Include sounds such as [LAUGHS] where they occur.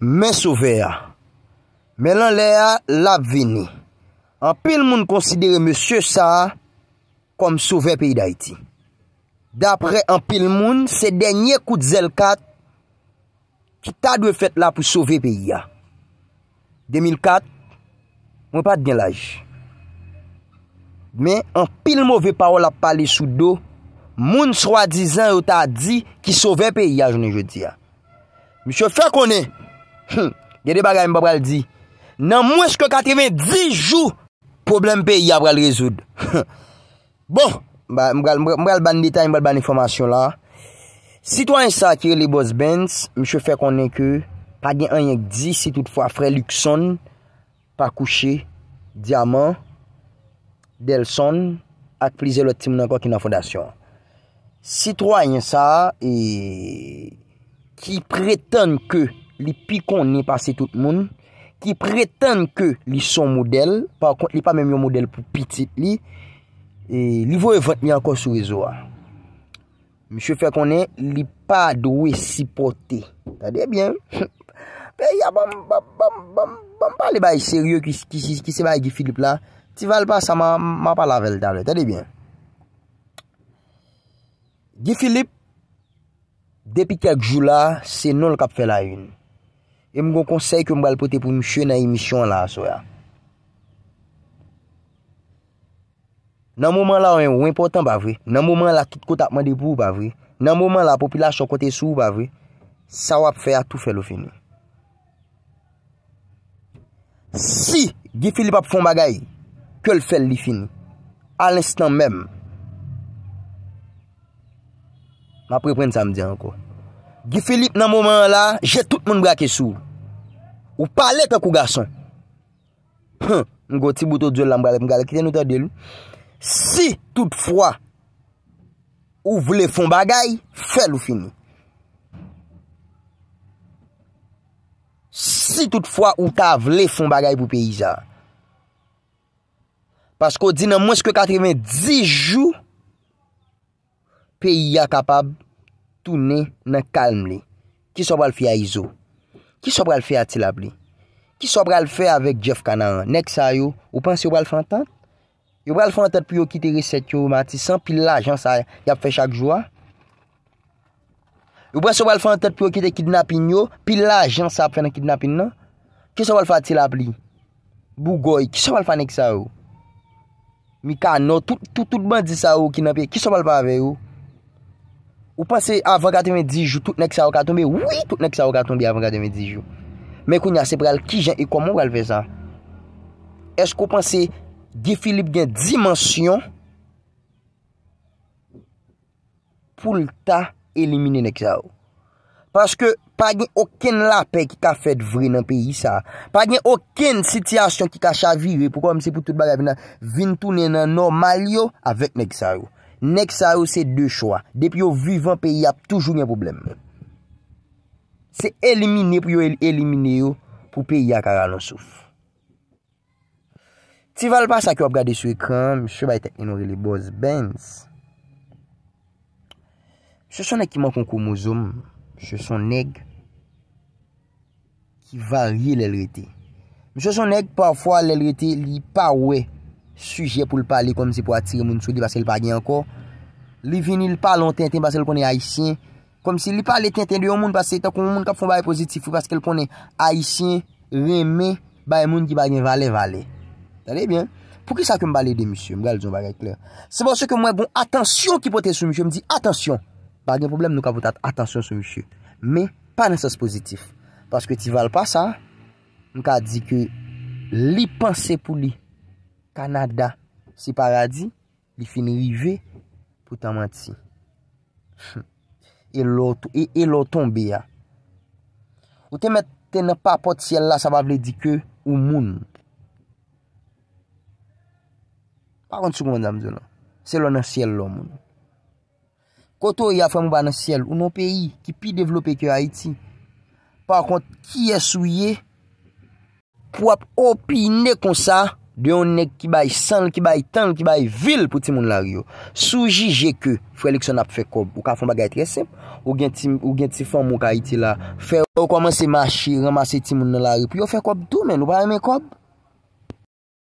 Men sove ya. Men lan le ya la veni. An pil moun konsidere monsye sa kom sove peyi da iti. Dapre an pil moun, se denye kout zel kat ki ta dwe fet la pou sove peyi ya. 2004, mwen pat gen laj. Men an pil mouve pa wala pale sou do, moun swa dizan yo ta di ki sove peyi ya jone jodi ya. Monsye fe konen Gede baga yon ba bral di Nan mweske kateven 10 jou Problem pe yon bral rezoud Bon Mbral ban detay mbral ban informasyon la Sitwa yon sa kire le boss bens Mche fe konen ke Pa gen an yon di si toutfwa Fray Luxon Pa kouche Diamant Delson Ak plize lot tim nan kwa kina fondasyon Sitwa yon sa Ki preten ke li pi konen pa se tout moun, ki preten ke li son model, par kont li pa menm yo model pou pitit li, e li vo e vot mi anko sou wezo a. Mishwe fe konen, li pa do we sipote. Tade bien. [LAUGHS] Pe ya bam, bam, bam, bam pale baye seryo ki se baye Gifilip la, ti val pa sa ma, ma pala vel tabe, tade bien. Gifilip, depi kek jou la, se non l kap fe la yon. E m gon konsey ke m bal pote pou m chwe nan emisyon la a so ya. Nan mouman la ou yon wè important pa vwe. Nan mouman la tout kote apman debou pa vwe. Nan mouman la popila chon kote sou pa vwe. Sa wap fè a tout fè lò fè nou. Si! Gifilip ap fòn bagay. Kè lò fè lò fè nou. A l'instant mèm. Ma preprèn samdi anko. Gifilip nan mouman la jè tout moun brake sou. Ou pale te kou gason. Ngo ti bouto diyo lambrale pou gale kiten nou ta delou. Si toutfwa ou vle fon bagay, fel ou fini. Si toutfwa ou ta vle fon bagay pou peyiza. Pasko di nan mweske 90 jou peyia kapab toune nan kalm li. Ki sobal fya izou. Ki sou pral fè atil ap li? Ki sou pral fè avèk Jeff Kanaan? Nèk sa yo? Ou pan se ou pral fè an tèt? Ou pral fè an tèt pi yo ki te riset yo mati san? Pi la jan sa yap fè chak jwa? Ou pral sou pral fè an tèt pi yo ki te kidnapin yo? Pi la jan sa ap fè nan kidnapin nan? Ki sou pral fè atil ap li? Bougoy, ki sou pral fè an ek sa yo? Mi kano, toutman di sa yo ki nan pi. Ki sou pral fè avè yo? Ou panse avan 90 jou, tout nek sa ou ka tombe? Oui, tout nek sa ou ka tombe avan 90 jou. Men kon yase pral ki jen e komon pral ve sa? Esk ou panse, Gye Filip gen dimensyon pou lta elimine nek sa ou? Paske pa gen oken la pe ki ka fet vre nan peyi sa. Pa gen oken sityasyon ki ka chavi yue. Pou kon mse pou tout baga vina vintounen nan normal yo aven nek sa ou. Nèk sa ou se de chwa. Depi yo vivan peyi ap toujou mwen poublem. Se elimine pou yo elimine yo pou peyi akara lansouf. Ti val pa sa ki yo ap gade sou ekran, mwen se ba ete enore li boz bens. Mwen se son ek ki man kon koumouzoum, mwen se son nèk ki va rye lèlreti. Mwen se son nèk pafwa lèlreti li pa wè. Suje pou l pali konm si pou atire moun soudi Pase l pa gen anko Li vini l palon ten ten Pase l konnen haisyen Konm si li pali ten ten De yon moun pase Ten kon moun kap fon baye pozitif Pase l konnen haisyen Reme Baye moun ki baye gen vale vale Tane bien Pou ki sa ke m bale de msye M gale zon bagay kler Se bon se ke mwen bon Atensyon ki pote sou msye M di atensyon Baye gen problem nou ka pote Atensyon sou msye Me Panensyon pozitif Paske ti val pa sa Nou ka di ke Li panse pou li Kanada, se paradi, li fini rive pou ta manti. [LAUGHS] E lo e, e tombe ya. Ou te mette ne pa pot siel la, sa va vle di ke ou moun. Par konti sou kou moun jamdou nan. Se loun nan siel loun moun. Koto ya fè mou ban nan siel, ou nou peyi ki pi devlope ki Haiti. Par konti ki esou ye, pou ap opinè konsa, De yon nek ki bay sanl, ki bay tanl, ki bay vil pou ti moun la riyo. Sou ji je ke fwe lèk son ap fwe kob. Ou ka fwa mba gaitre sep. Ou gen ti fwa mba gaitre la. Fè ou komanse mashir, ramase ti moun la riyo. Pou yo fwe kob tou men. Ou bayan men kob.